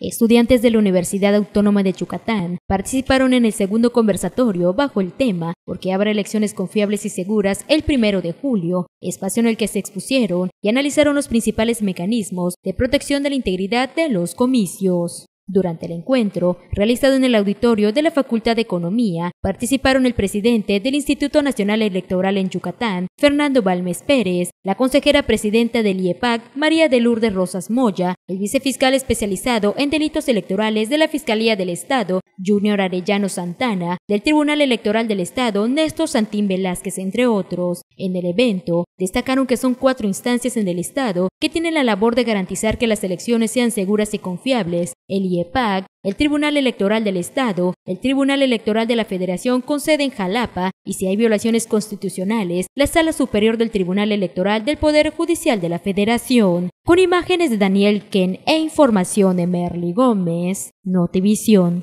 Estudiantes de la Universidad Autónoma de Yucatán participaron en el segundo conversatorio bajo el tema ¿Por qué habrá elecciones confiables y seguras el primero de julio, espacio en el que se expusieron y analizaron los principales mecanismos de protección de la integridad de los comicios. Durante el encuentro, realizado en el auditorio de la Facultad de Economía, participaron el presidente del Instituto Nacional Electoral en Yucatán, Fernando Balmes Pérez, la consejera presidenta del IEPAC, María de Lourdes Rosas Moya, el vicefiscal especializado en delitos electorales de la Fiscalía del Estado, Junior Arellano Santana, del Tribunal Electoral del Estado, Néstor Santín Velázquez, entre otros. En el evento, destacaron que son cuatro instancias en el Estado que tienen la labor de garantizar que las elecciones sean seguras y confiables, el IEPAC, el Tribunal Electoral del Estado, el Tribunal Electoral de la Federación con sede en Jalapa y si hay violaciones constitucionales, la Sala Superior del Tribunal Electoral del Poder Judicial de la Federación. Con imágenes de Daniel Ken e información de Merly Gómez, Notivisión.